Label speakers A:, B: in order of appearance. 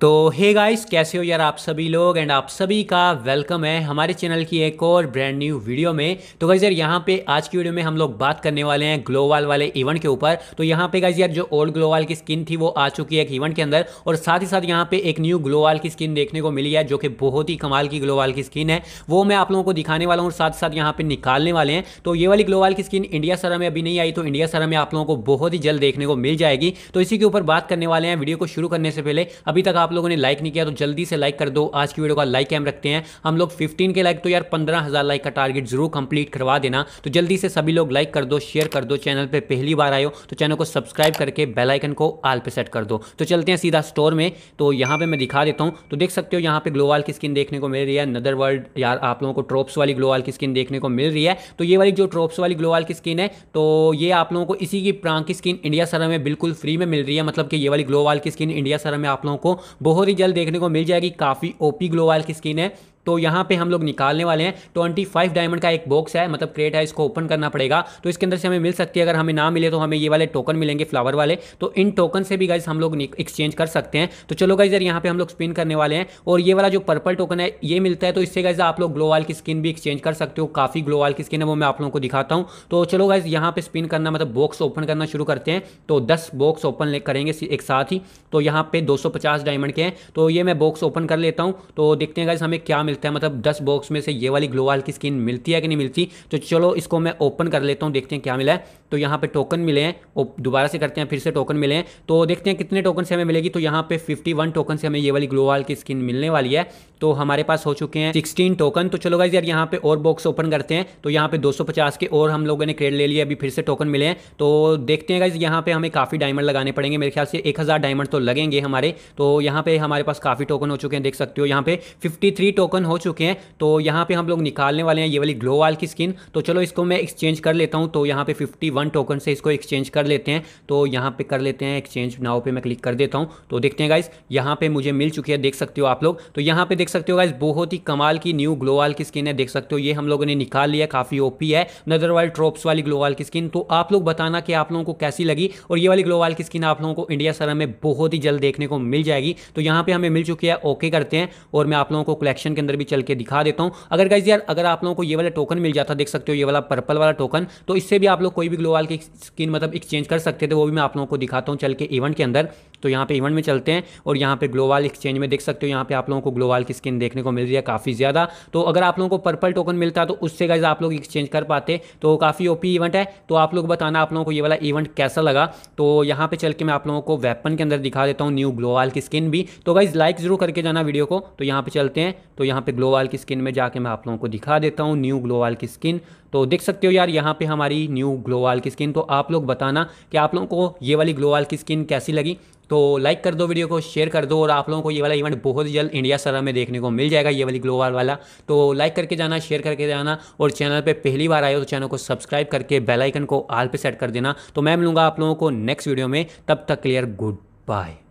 A: तो hey guys कैसे हो यार आप सभी लोग एंड आप सभी का वेलकम है हमारे चैनल की एक और ब्रांड न्यू वीडियो में तो गाइस यार यहाँ पे आज की वीडियो में हम लोग बात करने वाले हैं ग्लोवाल वाले इवेंट के ऊपर तो यहाँ पे गाइस यार जो ओल्ड ग्लोवाल की स्किन थी वो आ चुकी है एक इवेंट के अंदर और साथ ही साथ यहाँ पे एक न्यू ग्लोवाल की स्किन देखने को मिली है जो कि बहुत ही कमाल की ग्लोवाल की स्किन है वो मैं आप लोगों को दिखाने वाला हूँ और साथ ही साथ यहाँ पे निकालने वाले हैं तो ये वाली ग्लोवाल की स्किन इंडिया सरा में अभी नहीं आई तो इंडिया सरा में आप लोगों को बहुत ही जल्द देखने को मिल जाएगी तो इसी के ऊपर बात करने वाले हैं वीडियो को शुरू करने से पहले अभी तक आप आप लोगों ने लाइक नहीं किया तो जल्दी से लाइक कर दो आज की वीडियो का लाइक हम रखते हैं हम लोग फिफ्टीन के लाइक तो यार पंद्रह हज़ार लाइक का टारगेट जरूर कंप्लीट करवा देना तो जल्दी से सभी लोग लाइक कर दो शेयर कर दो चैनल पर पहली बार आयो तो चैनल को सब्सक्राइब करके बेलाइकन को आल पर सेट कर दो तो चलते हैं सीधा स्टोर में तो यहाँ पर मैं दिखा देता हूँ तो देख सकते हो यहाँ पर ग्लोवाल की स्किन देखने को मिल रही है नदर वर्ल्ड यार आप लोगों को ट्रोप्स वाली ग्लोवाल की स्किन देखने को मिल रही है तो ये वाली जो ट्रोप्स वाली ग्लोवाल की स्किन है तो ये आप लोगों को इसी की प्रांक की स्किन इंडिया सर में बिल्कुल फ्री में मिल रही है मतलब कि ये वाली ग्लोवाल की स्किन इंडिया सर में आप लोगों को बहुत ही जल्द देखने को मिल जाएगी काफ़ी ओपी ग्लोवाल की स्किन है तो यहाँ पे हम लोग निकालने वाले हैं ट्वेंटी फाइव डायमंड का एक बॉक्स है मतलब क्रेट है इसको ओपन करना पड़ेगा तो इसके अंदर से हमें मिल सकती है अगर हमें ना मिले तो हमें ये वाले टोकन मिलेंगे फ्लावर वाले तो इन टोकन से भी गाइज हम लोग एक्सचेंज कर सकते हैं तो चलो गाइज यहाँ पे हम लोग स्पिन करने वाले हैं और ये वाला जो पर्पल टोकन है ये मिलता है तो इससे गाइज आप लोग ग्लो वाल की स्किन भी एक्सचेंज कर सकते हो काफ़ी ग्लो वाल की स्किन है वो मैं आप लोगों को दिखाता हूँ तो चलो गाइज यहाँ पे स्पिन करना मतलब बॉक्स ओपन करना शुरू करते हैं तो दस बॉक्स ओपन करेंगे एक साथ ही तो यहाँ पे दो डायमंड के हैं तो ये मैं बॉक्स ओपन कर लेता हूँ तो देखते हैं गाइज हमें क्या मिल मिलता है मतलब दस बॉक्स में से ये वाली ग्लोवाल की स्किन मिलती है कि नहीं मिलती तो चलो इसको मैं ओपन कर लेता हूँ देखते हैं क्या मिला है तो यहाँ पे टोकन मिले हैं दोबारा से करते हैं फिर से टोकन मिले हैं तो देखते हैं कितने टोकन से हमें मिलेगी तो यहाँ पे 51 टोकन से हमें ये वाली ग्लोवाल की स्किन मिलने वाली है तो हमारे पास हो चुके हैं 16 टोकन तो चलो गाइज यार यहाँ पे और बॉक्स ओपन करते हैं तो यहाँ पे 250 के और हम लोगों ने क्रेड ले लिए अभी फिर से टोकन मिले हैं तो देखते हैं गाइज यहाँ पे हमें काफ़ी डायमंड लगाने पड़ेंगे मेरे ख्याल से एक डायमंड तो लगेंगे हमारे तो यहाँ पे हमारे पास काफ़ी टोकन हो चुके हैं देख सकते हो यहाँ पे फिफ्टी टोकन हो चुके हैं तो यहाँ पे हम लोग निकालने वाले हैं ये वाली ग्लो वाल की स्किन तो चलो इसको मैं एक्सचेंज कर लेता हूँ तो यहाँ पे 51 टोकन से इसको एक्सचेंज कर लेते हैं तो यहाँ पे कर लेते हैं एक्सचेंज नाव पे मैं क्लिक कर देता हूँ तो देखते हैं गाइज यहाँ पे मुझे मिल चुकी है देख सकते हो आप लोग तो यहाँ पे देख सकते हो गाइज बहुत ही कमाल की न्यू ग्लो वाल की स्किन है देख सकते हो ये हम लोगों ने निकाल लिया काफ़ी ओपी है नदर वाल ट्रोप्स वाली ग्लो वाल की स्किन तो आप लोग बताना कि आप लोगों को कैसी लगी और ये वाली ग्लो वाल की स्किन आप लोगों को इंडिया सर में बहुत ही जल्द देखने को मिल जाएगी तो यहाँ पर हमें मिल चुकी है ओके करते हैं और मैं आप लोगों को कलेक्शन के अंदर अंदर भी चल के दिखा देता हूँ अगर गाइज यार अगर आप लोगों को ये वाला टोकन मिल जाता देख सकते हो ये वाला पर्पल वाला टोकन तो इससे भी आप लोग कोई भी ग्लोवाल की स्किन मतलब एक्सचेंज कर सकते थे वो भी मैं आप लोगों को दिखाता हूँ चल के इवेंट के अंदर तो यहाँ पे इवेंट में चलते हैं और यहाँ पे ग्लोवाल एक्सचेंज में देख सकते हो यहाँ पे आप लोगों को ग्लोवाल की स्किन देखने को मिल रही है काफ़ी ज़्यादा तो अगर आप लोगों को पर्पल टोकन मिलता तो उससे गाइज आप लोग एक्सचेंज कर पाते तो काफ़ी ओपी इवेंट है तो आप लोग बताना आप लोगों को ये वाला इवेंट कैसा लगा तो यहाँ पे चल के मैं आप लोगों को वेपन के अंदर दिखा देता हूँ न्यू ग्लोवाल की स्किन भी तो गाइज लाइक ज़रूर करके जाना वीडियो को तो यहाँ पे चलते हैं तो यहाँ पे ग्लोवाल की स्किन में जाके मैं आप लोगों को दिखा देता हूँ न्यू ग्लोवाल की स्किन तो देख सकते हो यार यहाँ पे हमारी न्यू ग्लोवाल की स्किन तो आप लोग बताना कि आप लोगों को ये वाली ग्लोवाल की स्किन कैसी लगी तो लाइक कर दो वीडियो को शेयर कर दो और आप लोगों को ये वाला इवेंट बहुत जल्द इंडिया सरा में देखने को मिल जाएगा ये वाली ग्लोवाल वाला तो लाइक करके जाना शेयर करके जाना और चैनल पर पहली बार आए तो चैनल को सब्सक्राइब करके बेलाइकन को आल पे सेट कर देना तो मैं मिलूंगा आप लोगों को नेक्स्ट वीडियो में तब तक क्लियर गुड बाय